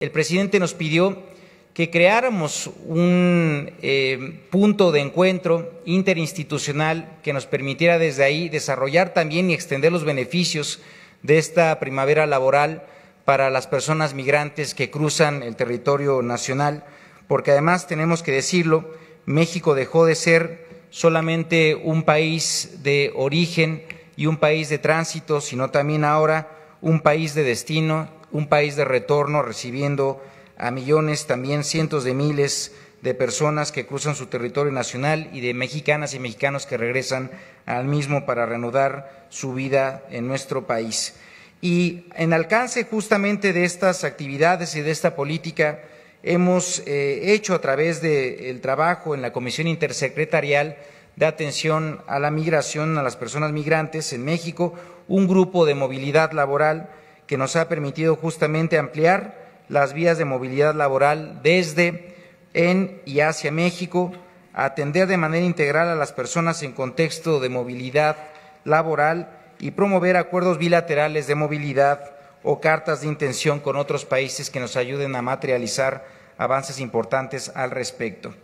El presidente nos pidió que creáramos un eh, punto de encuentro interinstitucional que nos permitiera desde ahí desarrollar también y extender los beneficios de esta primavera laboral para las personas migrantes que cruzan el territorio nacional, porque además tenemos que decirlo, México dejó de ser solamente un país de origen y un país de tránsito, sino también ahora un país de destino, un país de retorno, recibiendo a millones, también cientos de miles de personas que cruzan su territorio nacional y de mexicanas y mexicanos que regresan al mismo para reanudar su vida en nuestro país. Y en alcance justamente de estas actividades y de esta política, hemos eh, hecho a través del trabajo en la Comisión Intersecretarial de atención a la migración, a las personas migrantes en México, un grupo de movilidad laboral que nos ha permitido justamente ampliar las vías de movilidad laboral desde, en y hacia México, atender de manera integral a las personas en contexto de movilidad laboral y promover acuerdos bilaterales de movilidad o cartas de intención con otros países que nos ayuden a materializar avances importantes al respecto.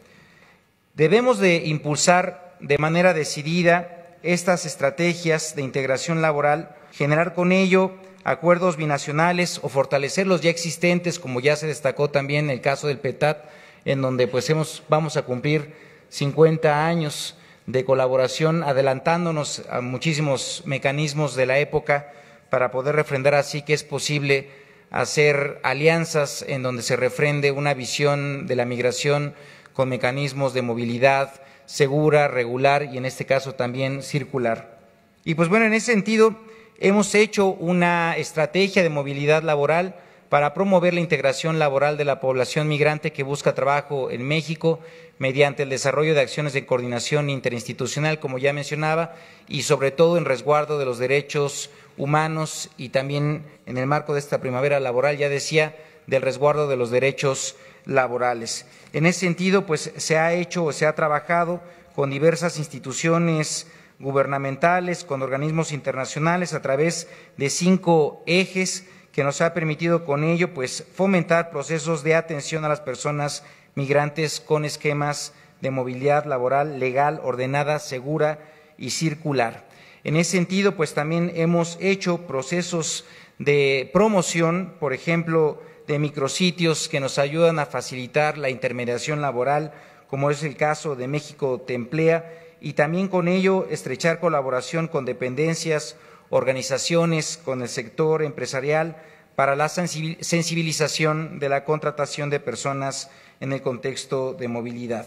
Debemos de impulsar de manera decidida estas estrategias de integración laboral, generar con ello acuerdos binacionales o fortalecer los ya existentes, como ya se destacó también en el caso del PETAT, en donde pues hemos, vamos a cumplir 50 años de colaboración, adelantándonos a muchísimos mecanismos de la época para poder refrendar así que es posible hacer alianzas en donde se refrende una visión de la migración con mecanismos de movilidad, segura, regular y en este caso también circular. Y pues bueno, en ese sentido hemos hecho una estrategia de movilidad laboral para promover la integración laboral de la población migrante que busca trabajo en México mediante el desarrollo de acciones de coordinación interinstitucional, como ya mencionaba, y sobre todo en resguardo de los derechos humanos y también en el marco de esta primavera laboral, ya decía, del resguardo de los derechos laborales. En ese sentido, pues se ha hecho o se ha trabajado con diversas instituciones gubernamentales, con organismos internacionales, a través de cinco ejes que nos ha permitido con ello pues, fomentar procesos de atención a las personas migrantes con esquemas de movilidad laboral legal, ordenada, segura y circular. En ese sentido, pues también hemos hecho procesos de promoción, por ejemplo, de micrositios que nos ayudan a facilitar la intermediación laboral, como es el caso de México Templea, y también con ello estrechar colaboración con dependencias, organizaciones, con el sector empresarial para la sensibilización de la contratación de personas en el contexto de movilidad.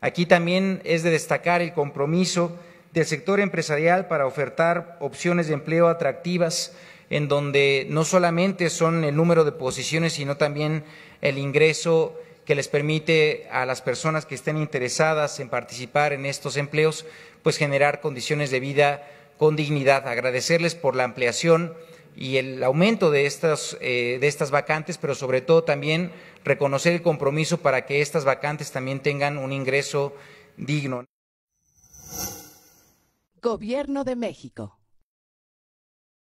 Aquí también es de destacar el compromiso del sector empresarial para ofertar opciones de empleo atractivas en donde no solamente son el número de posiciones, sino también el ingreso que les permite a las personas que estén interesadas en participar en estos empleos, pues generar condiciones de vida con dignidad. Agradecerles por la ampliación y el aumento de estas, eh, de estas vacantes, pero sobre todo también reconocer el compromiso para que estas vacantes también tengan un ingreso digno. Gobierno de México.